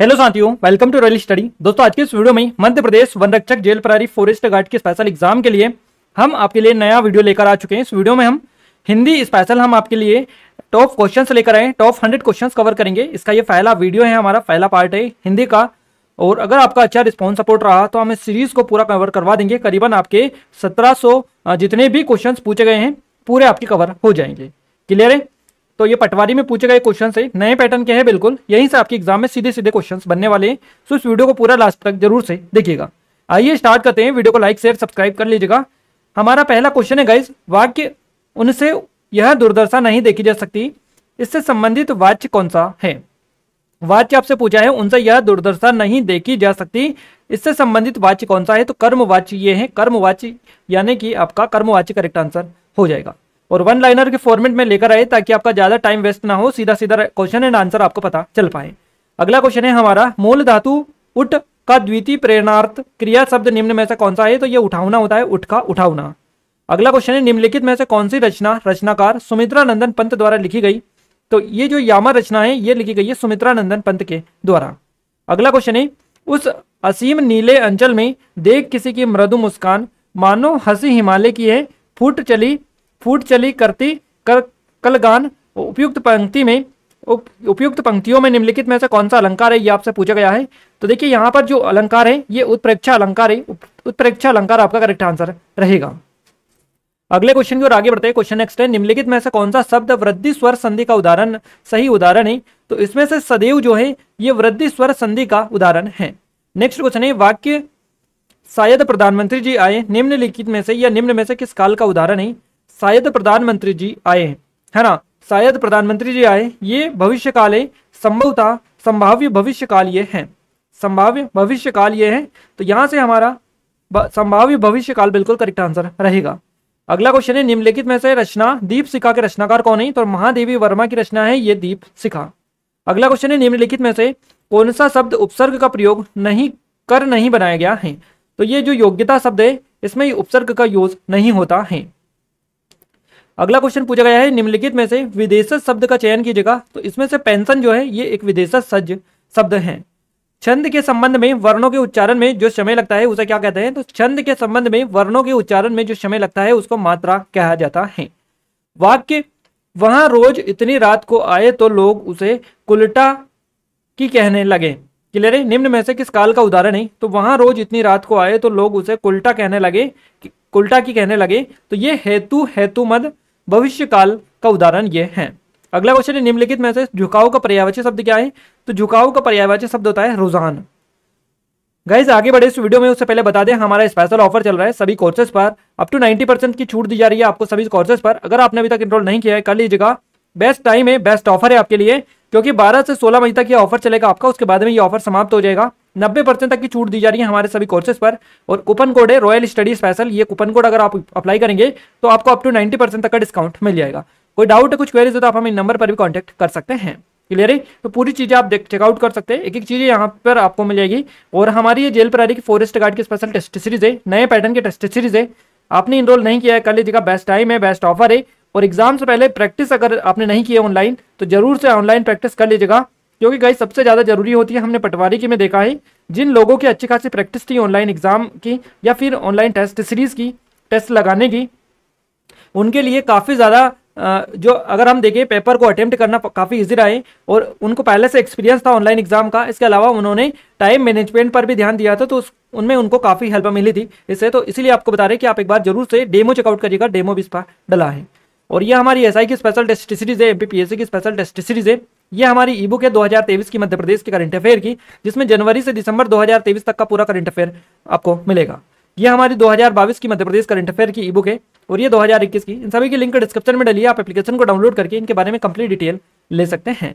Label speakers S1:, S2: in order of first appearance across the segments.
S1: hello साथियों welcome to royal study दोस्तों आज के इस वीडियो में मध्य प्रदेश वन रक्षक जेल प्रारी फॉरेस्ट गार्ड के स्पेशल एग्जाम के लिए हम आपके लिए नया वीडियो लेकर आ चुके हैं इस वीडियो में हम हिंदी स्पेशल हम आपके लिए टॉप क्वेश्चन लेकर आए टॉप हंड्रेड क्वेश्चन कवर करेंगे इसका ये पहला वीडियो है हमारा पहला पार्ट है हिंदी का और अगर आपका अच्छा रिस्पॉन्स सपोर्ट रहा तो हम इस सीरीज को पूरा कवर करवा देंगे करीबन आपके सत्रह जितने भी क्वेश्चन पूछे गए हैं पूरे आपके कवर हो जाएंगे क्लियर है तो ये पटवारी में पूछे गए क्वेश्चन है नए पैटर्न के हैं बिल्कुल यहीं से आपके एग्जाम में सीधे सीधे क्वेश्चन बनने वाले हैं सो तो इस वीडियो को पूरा लास्ट तक जरूर से देखिएगा आइए स्टार्ट करते हैं वीडियो को लाइक शेयर सब्सक्राइब कर लीजिएगा हमारा पहला क्वेश्चन है गाइज वाक्य उनसे यह दुर्दशा नहीं देखी जा सकती इससे संबंधित वाच्य कौन सा है वाच्य आपसे पूछा है उनसे यह दुर्दशा नहीं देखी जा सकती इससे संबंधित वाच्य कौन सा है तो कर्मवाच्य ये है कर्मवाच्य यानी कि आपका कर्मवाच्य करेक्ट आंसर हो जाएगा और वन लाइनर के फॉर्मेट में लेकर आए ताकि आपका ज्यादा टाइम वेस्ट ना हो सीधा सीधा क्वेश्चन एंड आंसर आपको पता चल पाए अगला क्वेश्चन है हमारा मूल धातु उठ का द्वितीय प्रेरणार्थ क्रिया शब्द निम्न में से कौन सा है तो ये उठावना होता है उठ का उठावना अगला क्वेश्चन है निम्नलिखित में से कौन सी रचना रचनाकार सुमित्रा नंदन पंत द्वारा लिखी गई तो ये जो यामा रचना है ये लिखी गई है सुमित्रा नंदन पंत के द्वारा अगला क्वेश्चन है उस असीम नीले अंचल में देख किसी की मृदु मुस्कान मानो हंसी हिमालय की है फूट चली फूट चली करती कर कलगान उपयुक्त पंक्ति में उपयुक्त पंक्तियों में निम्नलिखित में से कौन सा अलंकार है ये आपसे पूछा गया है तो देखिए यहाँ पर जो अलंकार है ये उत्प्रेक्षा अलंकार है उत्प्रेक्षा अलंकार आपका करेक्ट आंसर रहेगा अगले क्वेश्चन की ओर आगे बढ़ते हैं क्वेश्चन नेक्स्ट है निम्नलिखित में से कौन सा शब्द वृद्धि स्वर संधि का उदाहरण सही उदाहरण है तो इसमें से सदैव जो है ये वृद्धि स्वर संधि का उदाहरण है नेक्स्ट क्वेश्चन है वाक्य शायद प्रधानमंत्री जी आए निम्नलिखित में से या निम्न में से किस काल का उदाहरण है शायद प्रधानमंत्री जी आए हैं है ना शायद प्रधानमंत्री जी आए ये भविष्य काले संभवता संभाव्य भविष्य काल ये है संभाव्य भविष्य काल ये है तो यहाँ से हमारा संभाव्य भविष्य काल बिल्कुल करेक्ट आंसर रहेगा अगला क्वेश्चन है निम्नलिखित में से रचना दीप सिखा के रचनाकार कौन है तो महादेवी वर्मा की रचना है ये दीप सिखा अगला क्वेश्चन है निम्नलिखित में से कौन सा शब्द उपसर्ग का प्रयोग नहीं कर नहीं बनाया गया है तो ये जो योग्यता शब्द है इसमें उपसर्ग का यूज नहीं होता है अगला क्वेश्चन पूछा गया है निम्नलिखित में से विदेश शब्द का चयन कीजिएगा तो इसमें से पेंशन जो है ये एक विदेश सज्ज शब्द है छंद के संबंध में वर्णों के उच्चारण में जो समय लगता है उसे क्या कहते हैं तो छंद के संबंध में वर्णों के उच्चारण में जो समय लगता है उसको मात्रा कहा जाता है वाक्य वहां रोज इतनी रात को आए तो लोग उसे कुलटा की कहने लगे क्लियर है निम्न में से किस काल का उदाहरण है तो वहां रोज इतनी रात को आए तो लोग उसे कुलटा कहने लगे कुलटा की कहने लगे तो ये हेतु हेतु मद भविष्य काल का उदाहरण ये है अगला क्वेश्चन है निम्नलिखित में से झुकाव का पर्यावाची शब्द क्या है तो झुकाव का पर्यावरण शब्द होता है रुझान गाइज आगे बढ़े इस वीडियो में उससे पहले बता दें हमारा स्पेशल ऑफर चल रहा है सभी कोर्सेज पर अप टू 90 परसेंट की छूट दी जा रही है आपको सभी कोर्सेज पर अगर आपने अभी तक इनरोल नहीं किया है कर लीजिएगा बेस्ट टाइम है बेस्ट ऑफर है आपके लिए क्योंकि 12 से 16 मई तक ये ऑफर चलेगा आपका उसके बाद में ये ऑफर समाप्त हो जाएगा नब्बे परसेंट तक की छूट दी जा रही है हमारे सभी कोर्सेज पर और कूपन कोड है रॉयल स्टडी स्पेशल ये कूपन कोड अगर आप अप्लाई करेंगे तो आपको अप टू नाइनटी परसेंट तक का डिस्काउंट मिल जाएगा कोई डाउट है कुछ क्वेरीज हो तो आप हमें नंबर पर भी कॉन्टैक्ट कर सकते हैं क्लियर है तो पूरी चीज़ें आप चेकआउट कर सकते हैं एक एक चीज़ यहाँ पर आपको मिल जाएगी और हमारी ये जेल प्रहरी की फॉरेस्ट गार्ड की स्पेशल टेस्ट सीरीज है नए पैटर्न की टेस्ट सीरीज है आपने इनरोल नहीं किया है कर लीजिएगा बेस्ट टाइम है बेस्ट ऑफर है और एग्जाम से पहले प्रैक्टिस अगर आपने नहीं किया ऑनलाइन तो जरूर से ऑनलाइन प्रैक्टिस कर लीजिएगा क्योंकि गाइस सबसे ज़्यादा जरूरी होती है हमने पटवारी की में देखा है जिन लोगों की अच्छी खासी प्रैक्टिस थी ऑनलाइन एग्जाम की या फिर ऑनलाइन टेस्ट सीरीज़ की टेस्ट लगाने की उनके लिए काफ़ी ज़्यादा जो अगर हम देखें पेपर को अटेम्प्ट करना काफ़ी इजी रहा है और उनको पहले से एक्सपीरियंस था ऑनलाइन एग्जाम का इसके अलावा उन्होंने टाइम मैनेजमेंट पर भी ध्यान दिया था तो उनमें उनको काफ़ी हेल्प मिली थी इससे तो इसीलिए आपको बता रहे कि आप एक बार जरूर से डेमो चेकआउट करिएगा डेमो भी इस पर डला है और ये हमारी एस की स्पेशल टेस्ट सीरीज़ है एम की स्पेशल टेस्ट सीरीज़ है ये हमारी ई बुक है 2023 की मध्य प्रदेश के करंट अफेयर की जिसमें जनवरी से दिसंबर 2023 तक का पूरा करंट अफेयर आपको मिलेगा ये हमारी 2022 की मध्य प्रदेश करंट अफेयर की ई बुक है और ये 2021 की इन सभी की लिंक डिस्क्रिप्शन में है आप एप्लीकेशन को डाउनलोड करके इनके बारे में कंप्लीट डिटेल ले सकते हैं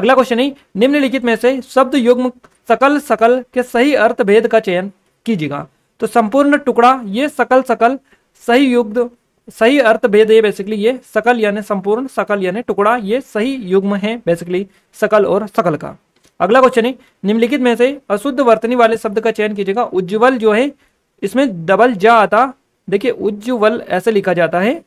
S1: अगला क्वेश्चन है निम्नलिखित में से शब्द युग्म सकल सकल के सही अर्थ भेद का चयन कीजिएगा तो संपूर्ण टुकड़ा ये सकल सकल सही युग्म सही अर्थ भेद है बेसिकली ये सकल यानी संपूर्ण सकल यानी टुकड़ा ये सही युग्म है बेसिकली सकल और सकल का अगला क्वेश्चन है निम्नलिखित में से अशुद्ध वर्तनी वाले शब्द का चयन कीजिएगा उज्ज्वल जो है इसमें डबल जा आता देखिए उज्ज्वल ऐसे लिखा जाता है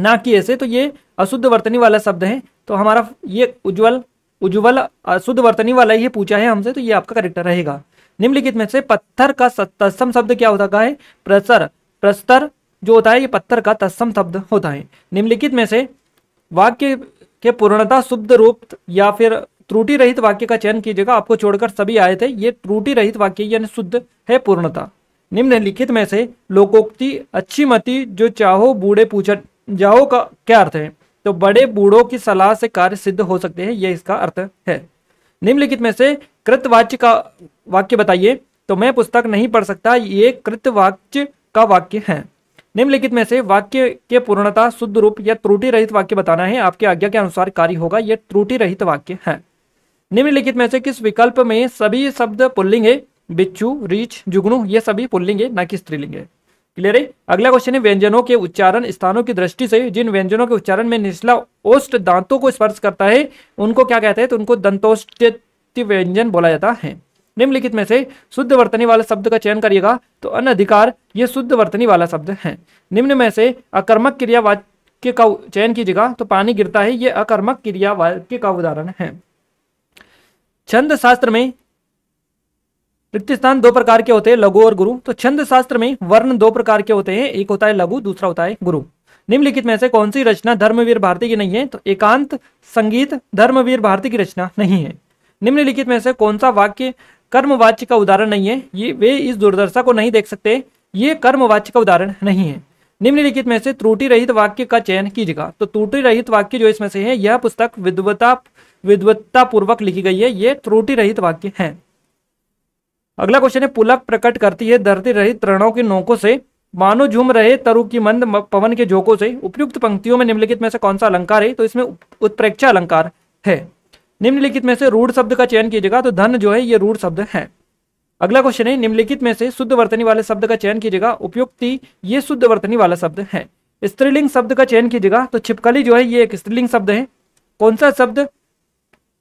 S1: ना कि ऐसे तो ये अशुद्ध वर्तनी वाला शब्द है तो हमारा ये उज्ज्वल उज्ज्वल अशुद्ध वर्तनी वाला ये पूछा है हमसे तो ये आपका करेक्ट रहेगा निम्नलिखित में से पत्थर का तत्सम शब्द क्या होता है प्रसर प्रस्तर जो होता है ये पत्थर का तत्सम शब्द होता है निम्नलिखित में से वाक्य के पूर्णता शुद्ध रूप या फिर त्रुटि रहित वाक्य का चयन कीजिएगा आपको छोड़कर सभी आए थे ये त्रुटि रहित वाक्य यानी शुद्ध है पूर्णता निम्नलिखित में से लोकोक्ति अच्छी मति जो चाहो बूढ़े पूछ जाओ का क्या अर्थ है तो बड़े बूढ़ों की सलाह से कार्य सिद्ध हो सकते हैं यह इसका अर्थ है निम्नलिखित में से कृतवाच्य का वाक्य बताइए तो मैं पुस्तक नहीं पढ़ सकता ये कृतवाच्य का वाक्य है निम्नलिखित में से वाक्य के पूर्णता शुद्ध रूप या त्रुटि रहित वाक्य बताना है आपकी आज्ञा के अनुसार कार्य होगा यह त्रुटि रहित वाक्य है निम्नलिखित में से किस विकल्प में सभी शब्द पुल्लिंग है बिच्छू रीछ जुगनू ये सभी पुल्लिंग है ना कि स्त्रीलिंग है क्लियर है अगला क्वेश्चन है व्यंजनों के उच्चारण स्थानों की दृष्टि से जिन व्यंजनों के उच्चारण में निचला ओष्ट दांतों को स्पर्श करता है उनको क्या कहते हैं तो उनको दंतोष्ट व्यंजन बोला जाता है निम्नलिखित में से शुद्ध वर्तनी वाला शब्द का चयन करिएगा तो अन्य अधिकार ये शुद्ध वर्तनी वाला शब्द है निम्न में से अकर्मक क्रिया वाक्य का चयन कीजिएगा तो पानी गिरता है ये अकर्मक क्रिया वाक्य का उदाहरण है छंद शास्त्र में रिक्त स्थान दो प्रकार के होते हैं लघु और गुरु तो छंद शास्त्र में वर्ण दो प्रकार के होते हैं एक होता है लघु दूसरा होता है गुरु निम्नलिखित में से कौन सी रचना धर्मवीर भारती की नहीं है तो एकांत संगीत धर्मवीर भारती की रचना नहीं है निम्नलिखित में से कौन सा वाक्य कर्मवाच्य का उदाहरण नहीं है ये वे इस दुर्दशा को नहीं देख सकते ये कर्मवाच्य का उदाहरण नहीं है निम्नलिखित में से त्रुटि रहित वाक्य का चयन कीजिएगा तो त्रुटि रहित वाक्य जो इसमें से है यह पुस्तक विद्वता विद्वत्तापूर्वक लिखी गई है ये त्रुटि रहित वाक्य है अगला क्वेश्चन है पुलक प्रकट करती है धरती रहित तरणों के नोकों से मानो झूम रहे तरु की मंद पवन के झोंकों से उपयुक्त पंक्तियों में निम्नलिखित में से कौन सा अलंकार है तो इसमें उत्प्रेक्षा अलंकार है निम्नलिखित में से रूढ़ शब्द का चयन कीजिएगा तो धन जो है ये रूढ़ शब्द है अगला क्वेश्चन है निम्नलिखित में से शुद्ध वर्तनी वाले शब्द का चयन कीजिएगा उपयुक्ति ये शुद्ध वर्तनी वाला शब्द है स्त्रीलिंग शब्द का चयन कीजिएगा तो छिपकली जो है ये एक स्त्रीलिंग शब्द है कौन सा शब्द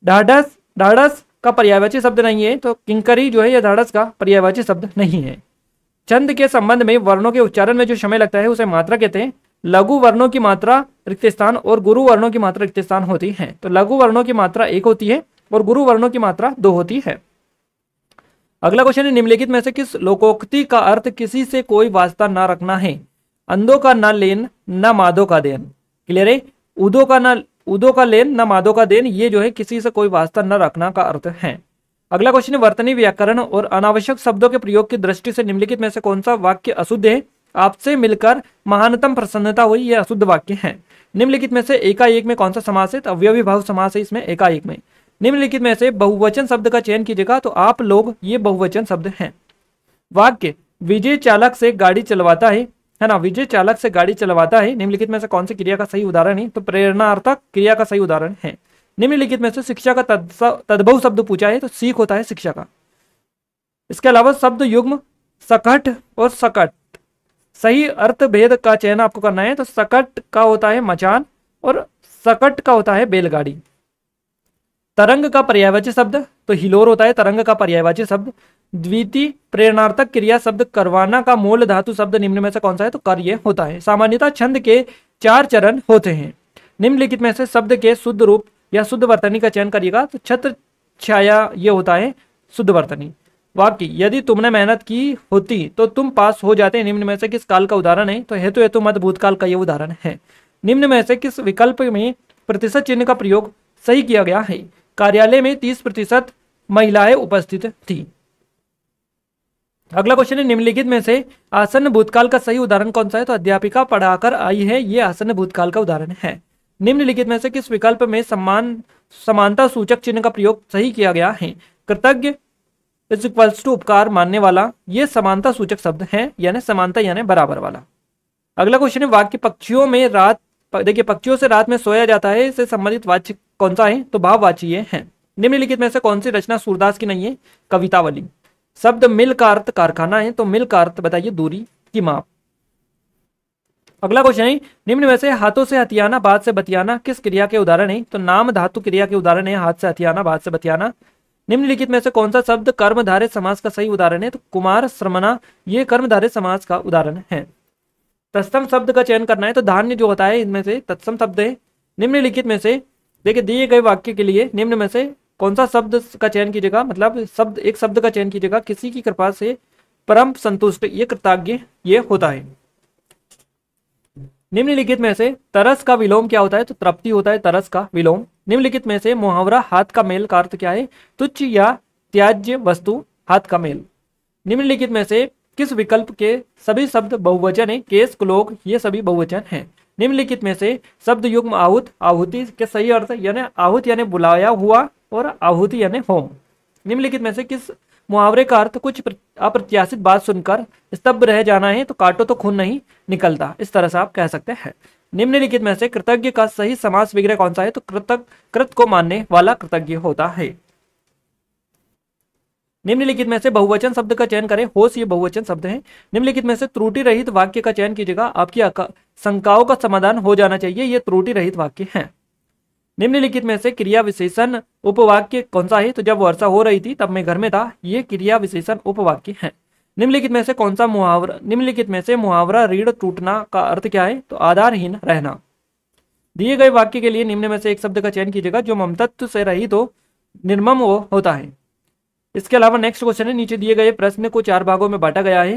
S1: ढाढ़स ढाढ़स का पर्यायवाची शब्द नहीं है तो किंकरी जो है यह ढाढ़स का पर्यायवाची शब्द नहीं है छंद के संबंध में वर्णों के उच्चारण में जो समय लगता है उसे मात्रा कहते हैं लघु वर्णों की मात्रा रिक्त स्थान और गुरु वर्णों की मात्रा रिक्त स्थान होती है तो लघु वर्णों की मात्रा एक होती है और गुरु वर्णों की मात्रा दो होती है अगला क्वेश्चन है निम्नलिखित में से किस लोकोक्ति का अर्थ किसी से कोई वास्ता ना रखना है अंधों का ना लेन ना माधो का देन क्लियर है उदो का ना उदो का लेन ना मादो का देन ये जो है किसी से कोई वास्ता न रखना का अर्थ है अगला क्वेश्चन है वर्तनी व्याकरण और अनावश्यक शब्दों के प्रयोग की दृष्टि से निम्नलिखित में से कौन सा वाक्य अशुद्ध है आपसे मिलकर महानतम प्रसन्नता हुई यह अशुद्ध वाक्य है निम्नलिखित में से एकाएक में कौन सा समास है तो अवयवी भाव समास है इसमें एकाएक में निम्नलिखित में से बहुवचन शब्द का चयन कीजिएगा तो आप लोग ये बहुवचन शब्द हैं वाक्य विजय चालक से गाड़ी चलवाता है है ना विजय चालक से गाड़ी चलवाता है निम्नलिखित में से कौन सी क्रिया का सही उदाहरण है तो प्रेरणार्थक क्रिया का सही उदाहरण है निम्नलिखित में से शिक्षा का तद्भव शब्द पूछा है तो सीख होता है शिक्षा का इसके अलावा शब्द युग्म सकट और सकट सही अर्थ भेद का चयन आपको करना है तो सकट का होता है मचान और सकट का होता है बेलगाड़ी तरंग का पर्यायवाची शब्द तो हिलोर होता है तरंग का पर्यायवाची शब्द द्वितीय प्रेरणार्थक क्रिया शब्द करवाना का मूल धातु शब्द निम्न में से कौन सा है तो कार्य होता है सामान्यता छंद के चार चरण होते हैं निम्नलिखित में से शब्द के शुद्ध रूप या शुद्ध वर्तनी का चयन करिएगा तो छत्र छाया ये होता है शुद्ध वर्तनी वाक्य यदि तुमने मेहनत की होती तो तुम पास हो जाते निम्न में से किस काल का उदाहरण है तो हेतु हेतु मत भूतकाल का यह उदाहरण है निम्न में से किस विकल्प में प्रतिशत चिन्ह का प्रयोग सही किया गया है कार्यालय में तीस प्रतिशत महिलाएं उपस्थित थी अगला क्वेश्चन है निम्नलिखित में से आसन्न भूतकाल का सही उदाहरण कौन सा है तो अध्यापिका पढ़ाकर आई है ये आसन्न भूतकाल का उदाहरण है निम्नलिखित में से किस विकल्प में सम्मान समानता सूचक चिन्ह का प्रयोग सही किया गया है कृतज्ञ इज इक्वल्स टू उपकार मानने वाला ये समानता सूचक शब्द है यानी समानता यानी बराबर वाला अगला क्वेश्चन है वाक्य पक्षियों में रात देखिए पक्षियों से रात में सोया जाता है इससे संबंधित वाच्य कौन सा है तो भाववाचीय है निम्नलिखित में से कौन सी रचना सूरदास की नहीं है कवितावली शब्द मिल का अर्थ कारखाना है तो मिल का अर्थ बताइए दूरी की माप अगला क्वेश्चन है निम्न में से हाथों से हथियाना बाद से बतियाना किस क्रिया के उदाहरण है तो नाम धातु क्रिया के उदाहरण है हाथ से हथियाना बाद से बतियाना निम्नलिखित में से कौन सा शब्द कर्मधारित समाज का सही उदाहरण है तो कुमार श्रमणा ये कर्मधारित समाज का उदाहरण है तत्सम शब्द का चयन करना है तो धान्य जो होता है इनमें से तत्सम शब्द है निम्नलिखित में से देखिए दिए गए वाक्य के लिए निम्न में से कौन सा शब्द का चयन कीजिएगा मतलब शब्द एक शब्द का चयन कीजिएगा किसी की कृपा से परम संतुष्ट ये कृतज्ञ ये होता है निम्नलिखित में से तरस का विलोम क्या होता है तो तृप्ति होता है तरस का विलोम निम्नलिखित में से मुहावरा हाथ का मेल का अर्थ क्या है तुच्छ या त्याज्य वस्तु हाथ का मेल निम्नलिखित में से किस विकल्प के सभी शब्द बहुवचन है केस क्लोक ये सभी बहुवचन हैं निम्नलिखित में से शब्द युग्म आहुत आहुति के सही अर्थ यानी आहुत यानी बुलाया हुआ और आहुति यानी होम निम्नलिखित में से किस मुहावरे का अर्थ कुछ अप्रत्याशित बात सुनकर स्तब्ध रह जाना है तो काटो तो खून नहीं निकलता इस तरह से आप कह सकते हैं निम्नलिखित में से कृतज्ञ का सही समास विग्रह कौन सा है तो कृतक कृत को मानने वाला कृतज्ञ होता है निम्नलिखित में से बहुवचन शब्द का चयन करें होश ये बहुवचन शब्द है निम्नलिखित में से त्रुटि रहित वाक्य का चयन कीजिएगा आपकी शंकाओं का समाधान हो जाना चाहिए ये त्रुटि रहित वाक्य है निम्नलिखित में से क्रिया विशेषण उपवाक्य कौन सा है तो जब वर्षा हो रही थी तब मैं घर में था ये क्रिया विशेषण उपवाक्य है निम्नलिखित में से कौन सा मुहावरा निम्नलिखित में से मुहावरा रीढ़ टूटना का अर्थ क्या है तो आधारहीन रहना दिए गए वाक्य के लिए निम्न में से एक शब्द का चयन कीजिएगा जो ममतत्व से रहित तो निर्मम वो होता है इसके अलावा नेक्स्ट क्वेश्चन है नीचे दिए गए प्रश्न को चार भागों में बांटा गया है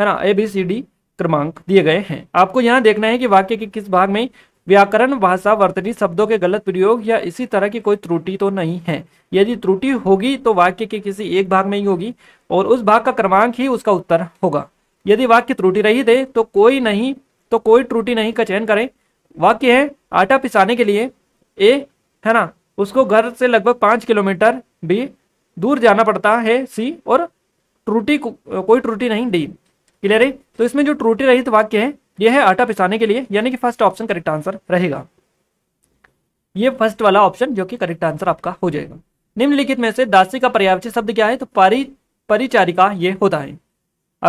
S1: है ना ए बी सी डी क्रमांक दिए गए हैं आपको यहाँ देखना है कि वाक्य के किस भाग में व्याकरण भाषा वर्तनी शब्दों के गलत प्रयोग या इसी तरह की कोई त्रुटि तो नहीं है यदि त्रुटि होगी तो वाक्य के किसी एक भाग में ही होगी और उस भाग का क्रमांक ही उसका उत्तर होगा यदि वाक्य त्रुटि रही दे तो कोई नहीं तो कोई त्रुटि नहीं का चयन करें वाक्य है आटा पिसाने के लिए ए है ना उसको घर से लगभग पाँच किलोमीटर बी दूर जाना पड़ता है सी और त्रुटि को, कोई त्रुटि नहीं डी क्लियर है तो इसमें जो त्रुटि रहित वाक्य है ये है आटा पिसाने के लिए यानी कि फर्स्ट ऑप्शन करेक्ट आंसर रहेगा ये फर्स्ट वाला ऑप्शन जो कि करेक्ट आंसर आपका हो जाएगा निम्नलिखित में से दासी का पर्यावची शब्द क्या है तो पारी परिचारिका ये होता है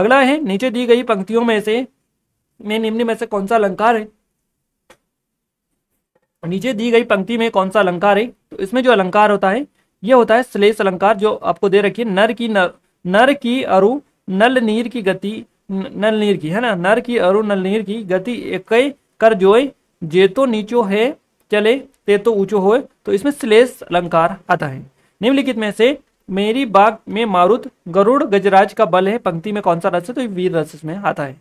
S1: अगला है नीचे दी गई पंक्तियों में से में निम्न में से कौन सा अलंकार है नीचे दी गई पंक्ति में कौन सा अलंकार है तो इसमें जो अलंकार होता है ये होता है श्लेष अलंकार जो आपको दे रखिए नर की नर नर की अरु नल नीर की गति नल नीर की है ना नर की अरु नल नीर की गति एक कर जोय जे तो नीचो है चले ते तो ऊंचो हो तो इसमें श्लेष अलंकार आता है निम्नलिखित में से मेरी बाग में मारुत गरुड़ गजराज का बल है पंक्ति में कौन सा रस है तो वीर रस इसमें आता है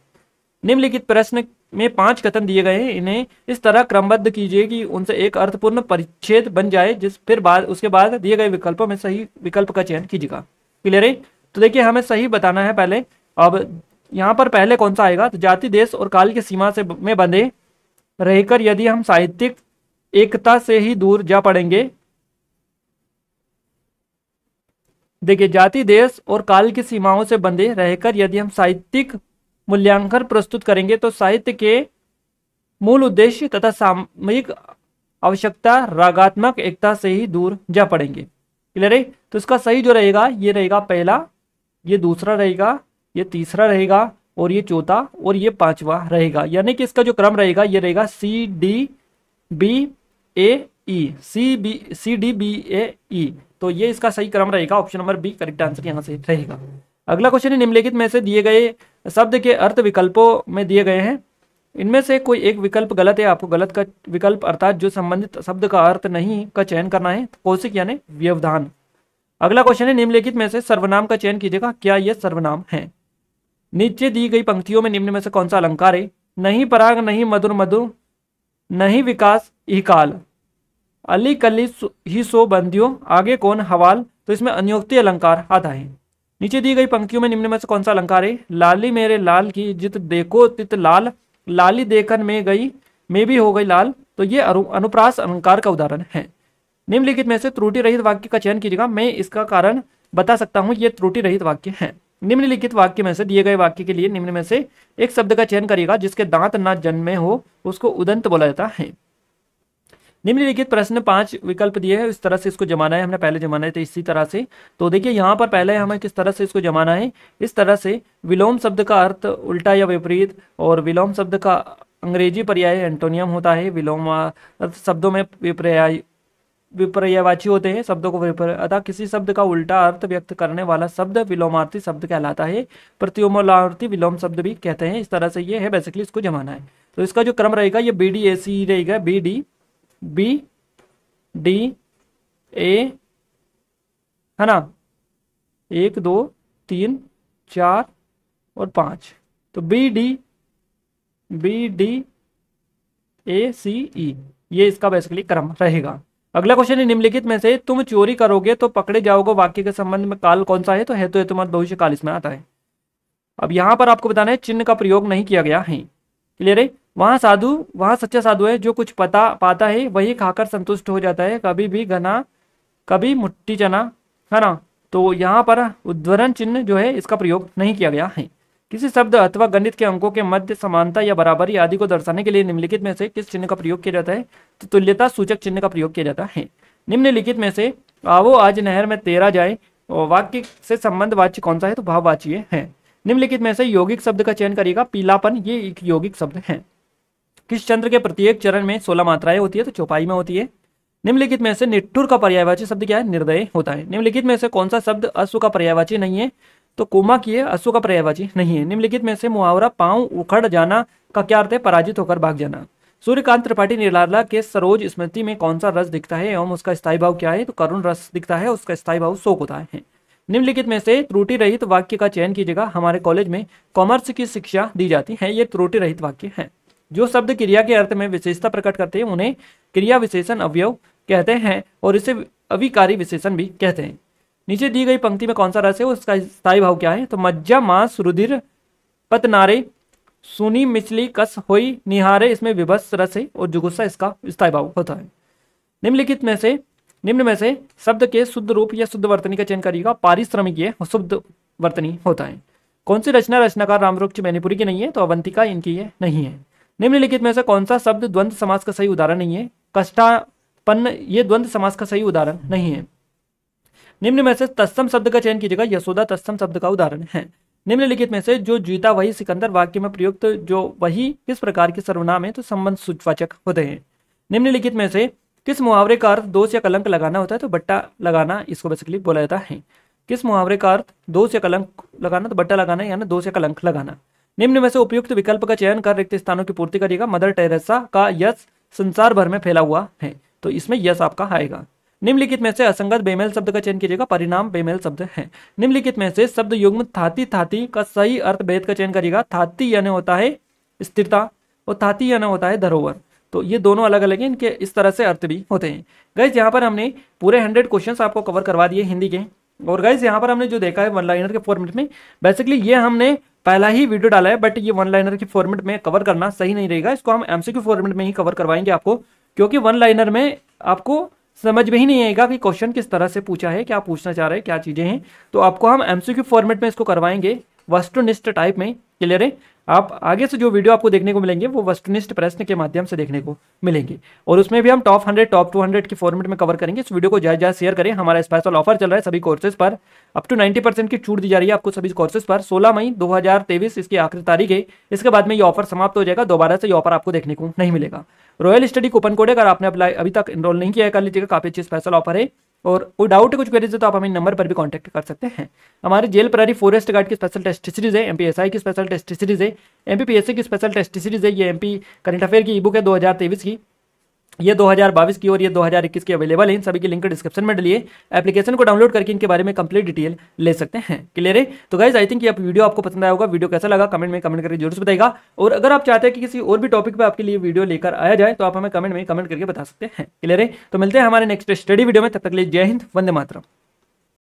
S1: निम्नलिखित प्रश्न में पांच कथन दिए गए हैं इन्हें इस तरह क्रमबद्ध कीजिए कि उनसे एक अर्थपूर्ण परिच्छेद बन जाए जिस फिर बाद उसके बाद दिए गए विकल्पों में सही विकल्प का चयन कीजिएगा क्लियर है तो देखिए हमें सही बताना है पहले अब यहाँ पर पहले कौन सा आएगा तो जाति देश और काल की सीमा से में बंधे रहकर यदि हम साहित्यिक एकता से ही दूर जा पड़ेंगे देखिए जाति देश और काल की सीमाओं से बंधे रहकर यदि हम साहित्यिक मूल्यांकन प्रस्तुत करेंगे तो साहित्य के मूल उद्देश्य तथा सामयिक आवश्यकता रागात्मक एकता से ही दूर जा पड़ेंगे क्लियर है तो इसका सही जो रहेगा ये रहेगा पहला ये दूसरा रहेगा ये तीसरा रहेगा और ये चौथा और ये पांचवा रहेगा यानी कि इसका जो क्रम रहेगा ये रहेगा C D B A E C B C D B A E तो ये इसका सही क्रम रहेगा option number B correct answer यहाँ से रहेगा अगला क्वेश्चन है निम्नलिखित में से दिए गए शब्द के अर्थ विकल्पों में दिए गए हैं इनमें से कोई एक विकल्प गलत है आपको गलत का विकल्प अर्थात जो संबंधित शब्द का अर्थ नहीं का चयन करना है कौशिक यानी व्यवधान अगला क्वेश्चन है निम्नलिखित में से सर्वनाम का चयन कीजिएगा क्या यह सर्वनाम है नीचे दी गई पंक्तियों में निम्न में से कौन सा अलंकार है नहीं पराग नहीं मधुर मधुर नहीं विकास काल अली कली ही सो बंदियों आगे कौन हवाल तो इसमें अनियोक्ति अलंकार आता है नीचे दी गई पंक्तियों में निम्न में से कौन सा अलंकार है लाली मेरे लाल की जित देखो तित लाल लाली देखन में गई में भी हो गई लाल तो ये अनुप्रास अलंकार का उदाहरण है निम्नलिखित में से त्रुटि रहित वाक्य का चयन कीजिएगा मैं इसका कारण बता सकता हूँ ये त्रुटि रहित वाक्य है निम्नलिखित वाक्य में से दिए गए वाक्य के लिए निम्न में से एक शब्द का चयन करिएगा जिसके दांत ना जन्मे हो उसको उदंत बोला जाता है निम्नलिखित प्रश्न पांच विकल्प दिए हैं इस तरह से इसको जमाना है हमने पहले जमाना है तो इसी तरह से तो देखिए यहाँ पर पहले हमें किस तरह से इसको जमाना है इस तरह से विलोम शब्द का अर्थ उल्टा या विपरीत और विलोम शब्द का अंग्रेजी पर्याय एंटोनियम होता है विलोम शब्दों में विपर्याय विपर्यवाची होते हैं शब्दों को विपर्य अतः किसी शब्द का उल्टा अर्थ व्यक्त करने वाला शब्द विलोमार्थी शब्द कहलाता है प्रतियोमार्थी विलोम शब्द भी कहते हैं इस तरह से ये है बेसिकली इसको जमाना है तो इसका जो क्रम रहेगा ये बी डी ए सी रहेगा B D B D A है ना एक दो तीन चार और पाँच तो B D B D A C E ये इसका बेसिकली क्रम रहेगा अगला क्वेश्चन है निम्नलिखित में से तुम चोरी करोगे तो पकड़े जाओगे वाक्य के संबंध में काल कौन सा है तो हेतु हेतु मत भविष्य काल इसमें आता है अब यहाँ पर आपको बताना है चिन्ह का प्रयोग नहीं किया गया है क्लियर है वहाँ साधु वहाँ सच्चा साधु है जो कुछ पता पाता है वही खाकर संतुष्ट हो जाता है कभी भी घना कभी मुट्ठी चना है ना तो यहाँ पर उद्वरण चिन्ह जो है इसका प्रयोग नहीं किया गया है किसी शब्द अथवा गणित के अंकों के मध्य समानता या बराबरी आदि को दर्शाने के लिए निम्नलिखित में से किस चिन्ह का प्रयोग किया जाता है तो तुल्यता सूचक चिन्ह का प्रयोग किया जाता है निम्नलिखित में से आवो आज नहर में तेरा जाए वाक्य से संबंध वाच्य कौन सा है तो भाववाच्य है निम्नलिखित में से यौगिक शब्द का चयन करेगा पीलापन ये एक यौगिक शब्द है किस चंद्र के प्रत्येक चरण में सोलह मात्राएं होती है तो चौपाई में होती है निम्नलिखित में से निट्ठुर का पर्यायवाची शब्द क्या है निर्दय होता है निम्नलिखित में से कौन सा शब्द अश्व का पर्यायवाची नहीं है तो कोमा किए असु का पर्यायवाची नहीं है निम्नलिखित में से मुहावरा पांव उखड़ जाना का क्या अर्थ है पराजित होकर भाग जाना सूर्यकांत त्रिपाठी निर्लाला के सरोज स्मृति में कौन सा रस दिखता है एवं उसका स्थायी भाव क्या है तो करुण रस दिखता है उसका स्थायी भाव शोक होता है निम्नलिखित में से त्रुटि रहित वाक्य का चयन कीजिएगा हमारे कॉलेज में कॉमर्स की शिक्षा दी जाती है ये त्रुटि रहित वाक्य है जो शब्द क्रिया के अर्थ में विशेषता प्रकट करते हैं उन्हें क्रिया विशेषण अवयव कहते हैं और इसे अविकारी विशेषण भी कहते हैं नीचे दी गई पंक्ति में कौन सा रस है उसका स्थायी भाव क्या है तो मज्जा मांस रुधिर पतनारे सुनी मिचली कस होई निहारे इसमें विभस रस है और जुगुस्सा इसका स्थायी भाव होता है निम्नलिखित में से निम्न में से शब्द के शुद्ध रूप या शुद्ध वर्तनी का चयन करिएगा पारिश्रमिक शुद्ध वर्तनी होता है कौन सी रचना रचनाकार रामरुक्ष मैनीपुरी की नहीं है तो अवंतिका इनकी है नहीं है निम्नलिखित में से कौन सा शब्द द्वंद्व समाज का सही उदाहरण नहीं है कष्टापन्न ये द्वंद्व समाज का सही उदाहरण नहीं है निम्न में से तस्तम शब्द का चयन कीजिएगा यशोदा तस्तम शब्द का उदाहरण है निम्नलिखित में से जो जीता वही सिकंदर वाक्य में प्रयुक्त जो वही किस प्रकार के सर्वनाम है तो संबंध सूचवाचक होते हैं निम्नलिखित में से किस मुहावरे का अर्थ दोष या कलंक लगाना होता है तो बट्टा लगाना इसको बेसिकली बोला जाता है किस मुहावरे का अर्थ दोष या कलंक लगाना तो बट्टा लगाना यानी दोष या कलंक लगाना निम्न में से उपयुक्त विकल्प का चयन कर रिक्त स्थानों की पूर्ति करिएगा मदर टेरेसा का यश संसार भर में फैला हुआ है तो इसमें यश आपका आएगा निम्नलिखित में से असंगत बेमेल शब्द का चयन कीजिएगा परिणाम बेमेल शब्द है निम्नलिखित में से शब्द युग्म थाती थाती का सही अर्थ भेद का चयन करिएगा थाती यानी होता है स्थिरता और थाती यानी होता है धरोवर तो ये दोनों अलग अलग हैं इनके इस तरह से अर्थ भी होते हैं गाइज यहाँ पर हमने पूरे हंड्रेड क्वेश्चन आपको कवर करवा दिए हिंदी के और गाइज यहाँ पर हमने जो देखा है वन लाइनर के फॉर्मेट में बेसिकली ये हमने पहला ही वीडियो डाला है बट ये वन लाइनर के फॉर्मेट में कवर करना सही नहीं रहेगा इसको हम एमसीक्यू फॉर्मेट में ही कवर करवाएंगे आपको क्योंकि वन लाइनर में आपको समझ में ही नहीं आएगा कि क्वेश्चन किस तरह से पूछा है क्या पूछना चाह रहे हैं क्या चीज़ें हैं तो आपको हम एमसीक्यू फॉर्मेट में इसको करवाएंगे वस्तुनिष्ठ टाइप में क्लियर है आप आगे से जो वीडियो आपको देखने को मिलेंगे वो वस्तुनिष्ठ प्रश्न के माध्यम से देखने को मिलेंगे और उसमें भी हम top hundred top two hundred के फॉर्मेट में कवर करेंगे इस वीडियो को ज्यादा ज्यादा शेयर करें हमारा स्पेशल ऑफर चल रहा है सभी कोर्सेज पर अप टू नाइन्टी परसेंट की छूट दी जा रही है आपको सभी कोर्सेज पर सोलह मई दो इसकी आखिरी तारीख है इसके बाद में ये ऑफर समाप्त हो जाएगा दोबारा से ये ऑफर आपको देखने को नहीं मिलेगा रॉयल स्टडी कूपन कोड अगर आपने अप्लाई अभी तक इनरोल नहीं किया है कर लीजिएगा काफी अच्छी स्पेशल ऑफर है और कोई डाउट है कुछ क्वेरीज है तो आप हमें नंबर पर भी कांटेक्ट कर सकते हैं हमारे जेल प्रारी फॉरेस्ट गार्ड की स्पेशल टेस्ट सीरीज है एमपीएसआई की स्पेशल टेस्ट सीरीज है एमपीपीएससी की स्पेशल टेस्ट सीरीज है ये एमपी करंट अफेयर की ई बुक है दो की ये 2022 की और ये 2021 की अवेलेबल है इन सभी की लिंक डिस्क्रिप्शन में डालिए एप्लीकेशन को डाउनलोड करके इनके बारे में कंप्लीट डिटेल ले सकते हैं क्लियर है तो गाइज आई थिंक ये वीडियो आपको पसंद आया होगा वीडियो कैसा लगा कमेंट में कमेंट करके जरूर से बताएगा और अगर आप चाहते हैं कि किसी और भी टॉपिक पर आपके लिए वीडियो लेकर आया जाए तो आप हमें कमेंट में कमेंट करके बता सकते हैं क्लियर है तो मिलते हैं हमारे नेक्स्ट स्टडी वीडियो में तब तक लिए जय हिंद वंदे मातरम